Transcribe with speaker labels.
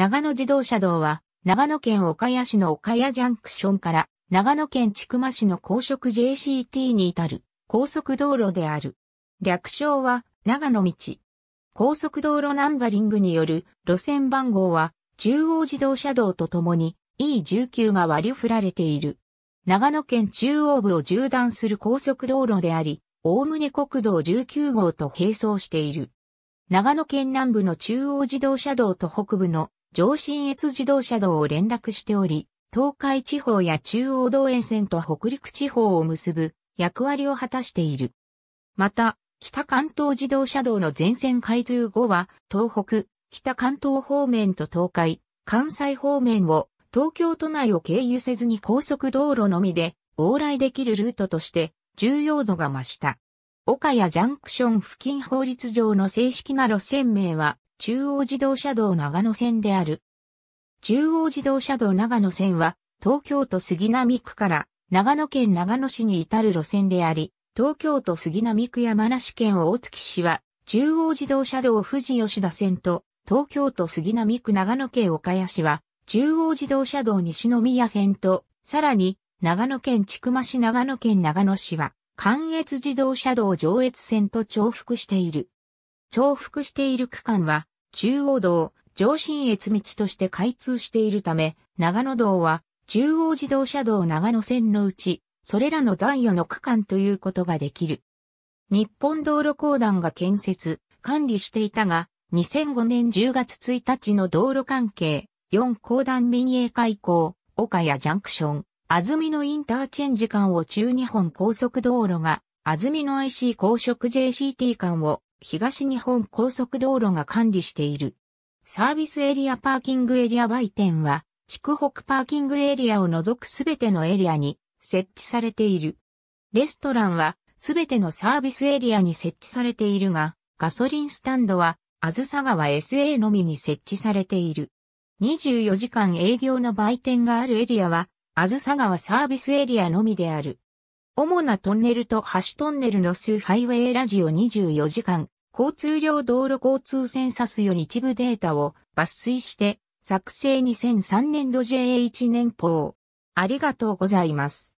Speaker 1: 長野自動車道は、長野県岡谷市の岡谷ジャンクションから、長野県千曲市の高速 JCT に至る、高速道路である。略称は、長野道。高速道路ナンバリングによる路線番号は、中央自動車道とともに E19 が割り振られている。長野県中央部を縦断する高速道路であり、おおむね国道19号と並走している。長野県南部の中央自動車道と北部の上信越自動車道を連絡しており、東海地方や中央道沿線と北陸地方を結ぶ役割を果たしている。また、北関東自動車道の全線開通後は、東北、北関東方面と東海、関西方面を東京都内を経由せずに高速道路のみで往来できるルートとして重要度が増した。岡谷ジャンクション付近法律上の正式な路線名は中央自動車道長野線である。中央自動車道長野線は、東京都杉並区から長野県長野市に至る路線であり、東京都杉並区山梨県大月市は、中央自動車道富士吉田線と、東京都杉並区長野県岡谷市は、中央自動車道西宮線と、さらに、長野県千曲市長野県長野市は、関越自動車道上越線と重複している。重複している区間は、中央道、上信越道として開通しているため、長野道は中央自動車道長野線のうち、それらの残余の区間ということができる。日本道路公団が建設、管理していたが、2005年10月1日の道路関係、4公団民営開港、岡谷ジャンクション、安曇野インターチェンジ間を中日本高速道路が、安曇野 IC 高速 JCT 間を東日本高速道路が管理している。サービスエリアパーキングエリア売店は、筑北パーキングエリアを除くすべてのエリアに設置されている。レストランはすべてのサービスエリアに設置されているが、ガソリンスタンドは、あずさ川 SA のみに設置されている。24時間営業の売店があるエリアは、あずさ川サービスエリアのみである。主なトンネルと橋トンネルの数ハイウェイラジオ24時間、交通量道路交通センサスより一部データを抜粋して、作成2003年度 JA1 年報。ありがとうございます。